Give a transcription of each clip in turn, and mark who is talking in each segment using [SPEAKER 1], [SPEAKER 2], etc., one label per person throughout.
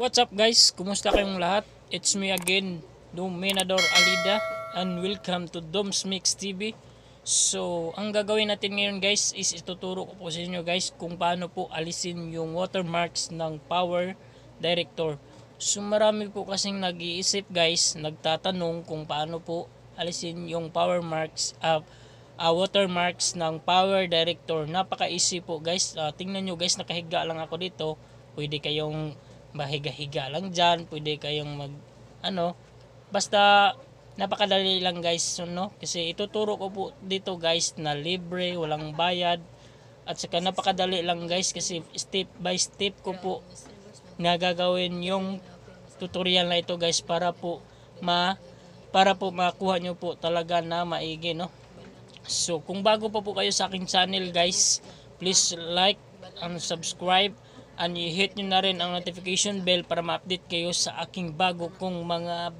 [SPEAKER 1] What's up guys? Kumusta kayong lahat? It's me again, Dominador Alida and welcome to Dom's Mix TV. So, ang gagawin natin ngayon guys is ituturo ko po sa inyo guys kung paano po alisin yung watermarks ng power director. So, marami po kasing nag-iisip guys, nagtatanong kung paano po alisin yung power marks uh, uh, watermarks ng power director. Napaka-easy po guys. Uh, tingnan nyo guys, nakahiga lang ako dito. Pwede kayong mahiga-higa lang dyan, pwede kayong mag, ano, basta, napakadali lang guys, no? Kasi ituturo ko po dito guys na libre, walang bayad, at saka napakadali lang guys kasi step by step ko po nagagawin yung tutorial na ito guys para po ma para po makuha nyo po talaga na maigi no so kung bago pa po kayo sa akin channel guys please like and subscribe and i-hit nyo na rin ang notification bell para ma-update kayo sa aking bago kong mga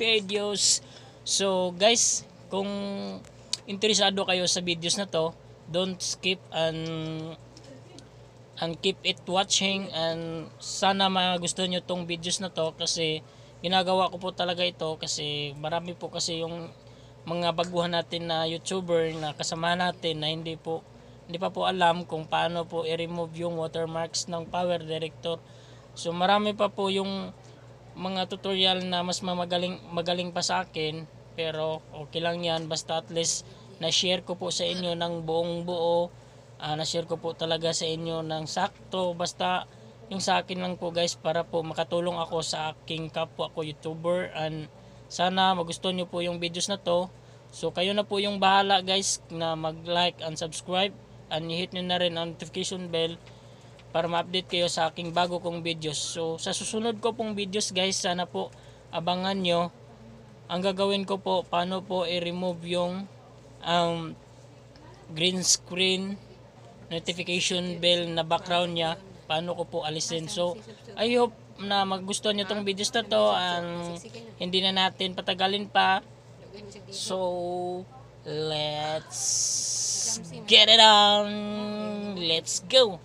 [SPEAKER 1] videos. So guys, kung interesado kayo sa videos na to, don't skip and and keep it watching and sana magustuhan nyo tong videos na to kasi ginagawa ko po talaga ito kasi marami po kasi yung mga baguhan natin na YouTuber na kasama natin na hindi po hindi pa po alam kung paano po i-remove yung watermarks ng power director. So marami pa po yung mga tutorial na mas magaling, magaling pa sa akin pero okay lang yan basta at least na-share ko po sa inyo ng buong buo uh, na-share ko po talaga sa inyo ng sakto basta yung sa akin lang po guys para po makatulong ako sa aking kapwa ko YouTuber and sana magustuhan nyo po yung videos na to. So kayo na po yung bahala guys na mag-like and subscribe and i-hit nyo na rin ang notification bell para ma-update kayo sa aking bago kong videos. So sa susunod ko pong videos guys, sana po abangan nyo. Ang gagawin ko po, paano po i-remove yung um, green screen notification bell na background niya. Paano ko po alisin. So I hope na magustuhan nyo tong videos na to and hindi na natin patagalin pa. So, let's get it on! Let's go!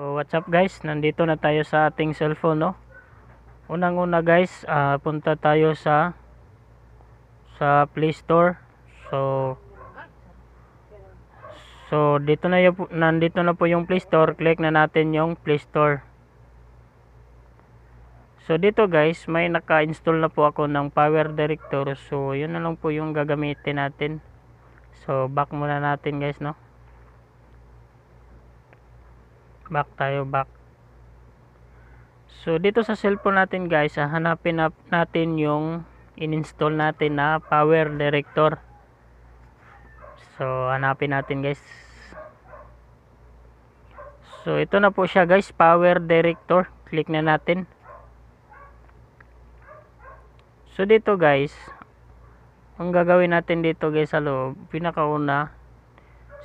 [SPEAKER 1] So what's up guys, nandito na tayo sa ating cellphone no. Unang-una guys, uh, punta tayo sa sa Play Store. So So, dito na yung, nandito na po yung Play Store. Click na natin yung Play Store. So, dito guys, may naka-install na po ako ng Power Director. So, yun na lang po yung gagamitin natin. So, back muna natin guys, no? Back tayo, back. So, dito sa cellphone natin guys, hahanapin natin yung in-install natin na Power Director. So, hanapin natin guys. So, ito na po siya guys. Power director. Click na natin. So, dito guys. Ang gagawin natin dito guys sa loob. Pinakauna,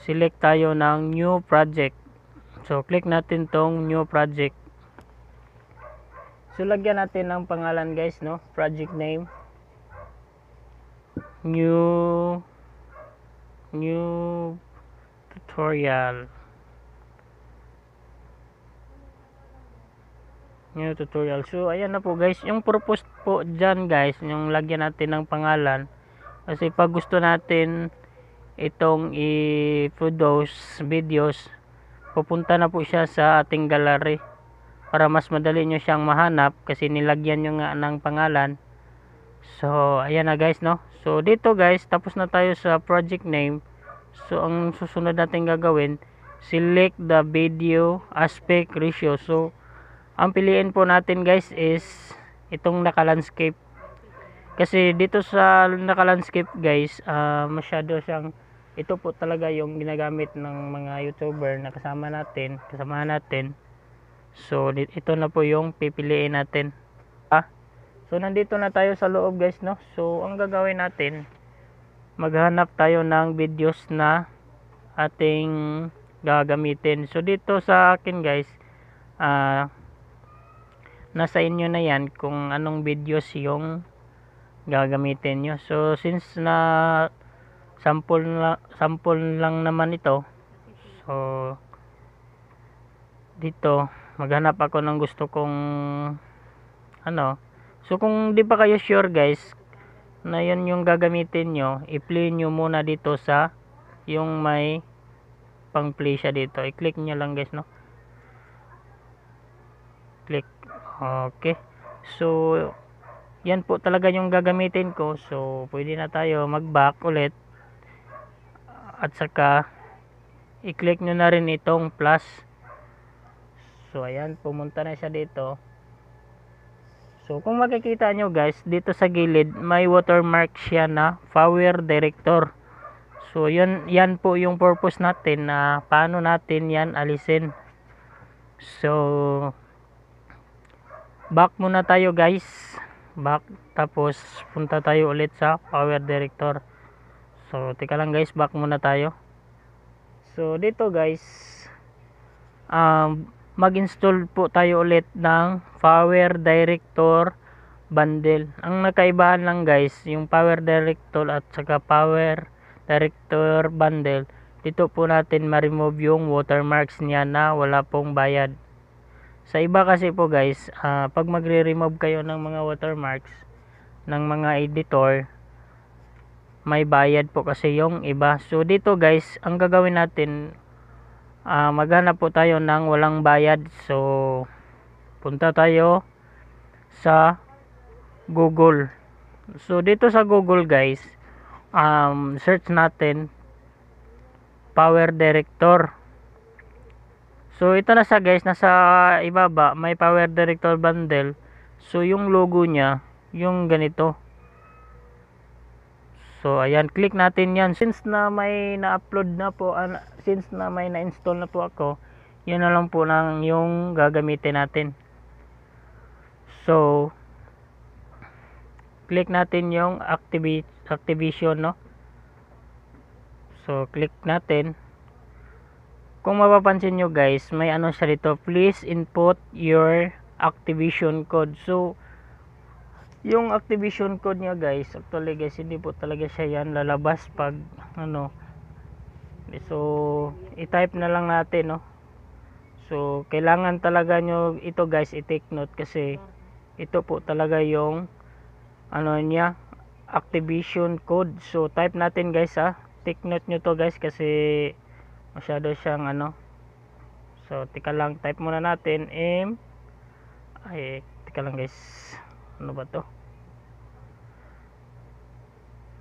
[SPEAKER 1] select tayo ng new project. So, click natin tong new project. So, lagyan natin ng pangalan guys, no? Project name. New new tutorial new tutorial so ayan na po guys yung purpose po dyan guys yung lagyan natin ng pangalan kasi pag gusto natin itong i-produce videos pupunta na po siya sa ating gallery para mas madali nyo siyang mahanap kasi nilagyan nyo nga ng pangalan so ayan na guys no so dito guys tapos na tayo sa project name So, ang susunod natin gagawin, select the video aspect ratio. So, ang piliin po natin guys is itong naka-landscape. Kasi dito sa naka-landscape guys, uh, masyado siyang, ito po talaga yung ginagamit ng mga YouTuber na kasama natin, kasama natin. So, ito na po yung pipiliin natin. Ah, so, nandito na tayo sa loob guys, no? So, ang gagawin natin, maghanap tayo ng videos na ating gagamitin. So dito sa akin guys, uh, nasa inyo na yan kung anong videos yung gagamitin nyo. So since na sample, na, sample lang naman ito, so dito maghanap ako ng gusto kong ano. So kung di pa kayo sure guys na yan yung gagamitin nyo, i-play nyo muna dito sa yung may pang play siya dito. I-click nyo lang guys, no? Click. Okay. So, yan po talaga yung gagamitin ko. So, pwede na tayo mag-back ulit. At saka, i-click nyo na rin itong plus. So, ayan, pumunta na siya dito. So, kung makikita nyo guys, dito sa gilid, may watermark siya na power director. So, yun, yan po yung purpose natin na paano natin yan alisin. So, back muna tayo guys. Back, tapos punta tayo ulit sa power director. So, tika lang guys, back muna tayo. So, dito guys, um, mag-install po tayo ulit ng power director bundle. Ang nagkaibahan lang guys, yung power director at saka power director bundle, dito po natin ma-remove yung watermarks niya na wala pong bayad. Sa iba kasi po guys, uh, pag magre-remove kayo ng mga watermarks ng mga editor, may bayad po kasi yung iba. So dito guys, ang gagawin natin uh, maghanap po tayo ng walang bayad so punta tayo sa google so dito sa google guys um, search natin power director so ito na sa guys nasa ibaba may power director bundle so yung logo niya yung ganito So ayan, click natin 'yan. Since na may na-upload na po, uh, since na may na-install na po ako, 'yun na lang po nang yung gagamitin natin. So click natin yung activate activation no. So click natin. Kung mapapansin nyo guys, may ano siya dito, please input your activation code. So yung activation code niya guys actually guys hindi po talaga siya yan lalabas pag ano so i-type na lang natin no so kailangan talaga nyo ito guys i-take note kasi ito po talaga yung ano niya activation code so type natin guys ha take note nyo to guys kasi masyado siyang ano so tika lang type muna natin m ay tika lang guys ano ba to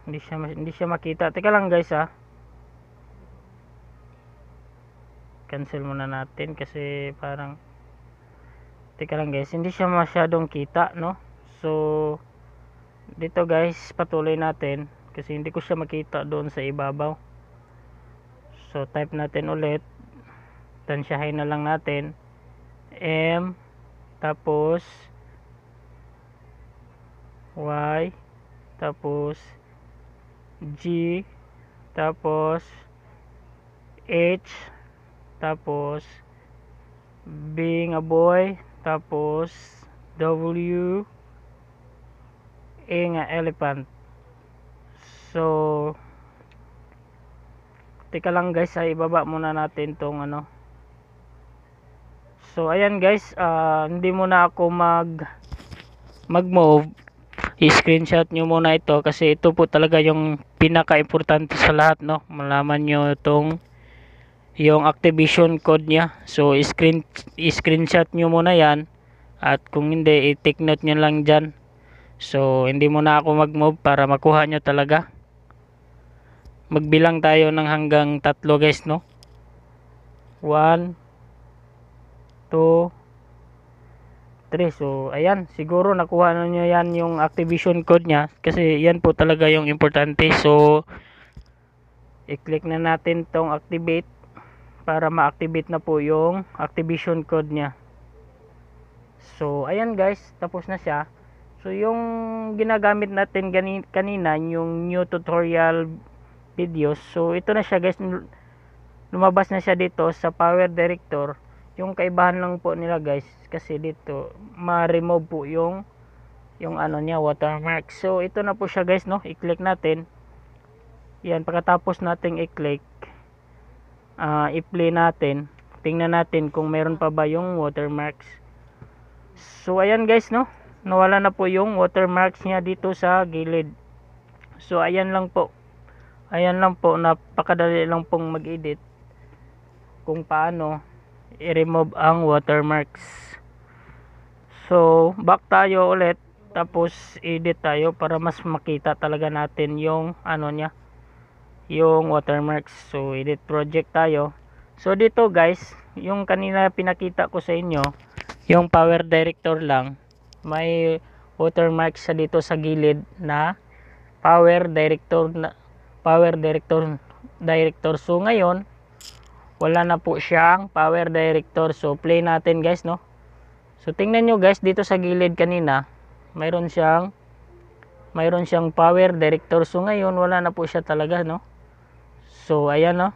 [SPEAKER 1] hindi siya hindi siya makita. Teka lang guys ha. Ah. Cancel muna natin kasi parang Teka lang guys, hindi siya masyadong kita, no? So dito guys, patuloy natin kasi hindi ko siya makita doon sa ibabaw. So type natin ulit. Tansyahin na lang natin. M tapos Y tapos G, tapos H, tapos being a boy, tapos W, A e nga elephant. So, teka lang guys ay ah, ibaba muna natin tong ano so ayan guys uh, hindi muna ako mag mag move i-screenshot nyo muna ito kasi ito po talaga yung pinaka-importante sa lahat no malaman nyo itong yung activation code niya so screen screenshot nyo muna yan at kung hindi i-take note nyo lang dyan so hindi muna ako mag move para makuha nyo talaga magbilang tayo ng hanggang tatlo guys no 1 2 3 so ayan siguro nakuha na nyo yan yung activation code niya. kasi yan po talaga yung importante so i-click na natin tong activate para ma-activate na po yung activation code niya. so ayan guys tapos na siya so yung ginagamit natin kanina yung new tutorial videos so ito na siya guys lumabas na siya dito sa power director yung kaibahan lang po nila guys kasi dito ma-remove po yung yung ano niya watermark so ito na po siya guys no i-click natin yan pagkatapos nating i-click uh, i-play natin tingnan natin kung meron pa ba yung watermarks so ayan guys no nawala na po yung watermarks niya dito sa gilid so ayan lang po ayan lang po napakadali lang pong mag-edit kung paano i-remove ang watermarks so back tayo ulit tapos edit tayo para mas makita talaga natin yung ano niya yung watermarks so edit project tayo so dito guys yung kanina pinakita ko sa inyo yung power director lang may watermark sa dito sa gilid na power director na power director director so ngayon wala na po siyang power director so play natin guys no so tingnan nyo guys dito sa gilid kanina mayroon siyang mayroon siyang power director so ngayon wala na po siya talaga no so ayan no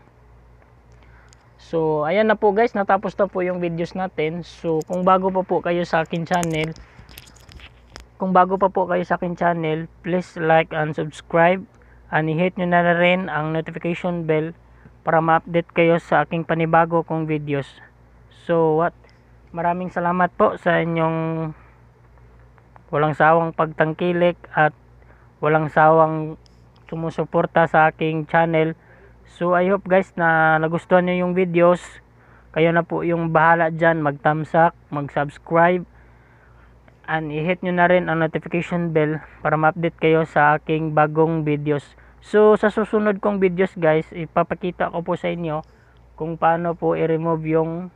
[SPEAKER 1] so ayan na po guys natapos na po yung videos natin so kung bago pa po kayo sa akin channel kung bago pa po kayo sa akin channel please like and subscribe and hit nyo na, na rin ang notification bell para ma-update kayo sa aking panibago kong videos. So what? Maraming salamat po sa inyong walang sawang pagtangkilik at walang sawang sumusuporta sa aking channel. So I hope guys na nagustuhan niyo yung videos. Kayo na po yung bahala diyan Mag-thumbs mag-subscribe and i-hit niyo na rin ang notification bell para ma-update kayo sa aking bagong videos. So, sa susunod kong videos guys, ipapakita ko po sa inyo kung paano po i-remove yung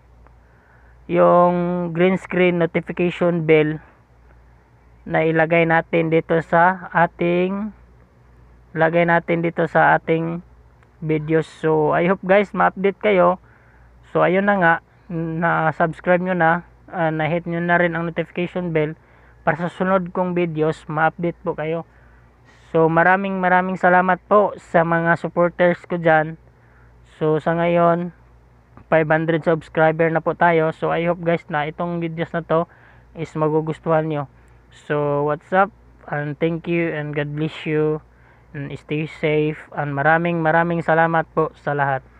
[SPEAKER 1] yung green screen notification bell na ilagay natin dito sa ating lagay natin dito sa ating videos. So, I hope guys ma-update kayo. So, ayun na nga na subscribe nyo na uh, na-hit nyo na rin ang notification bell para sa sunod kong videos ma-update po kayo So maraming maraming salamat po sa mga supporters ko dyan. So sa ngayon 500 subscriber na po tayo. So I hope guys na itong videos na to is magugustuhan nyo. So what's up and thank you and God bless you and stay safe and maraming maraming salamat po sa lahat.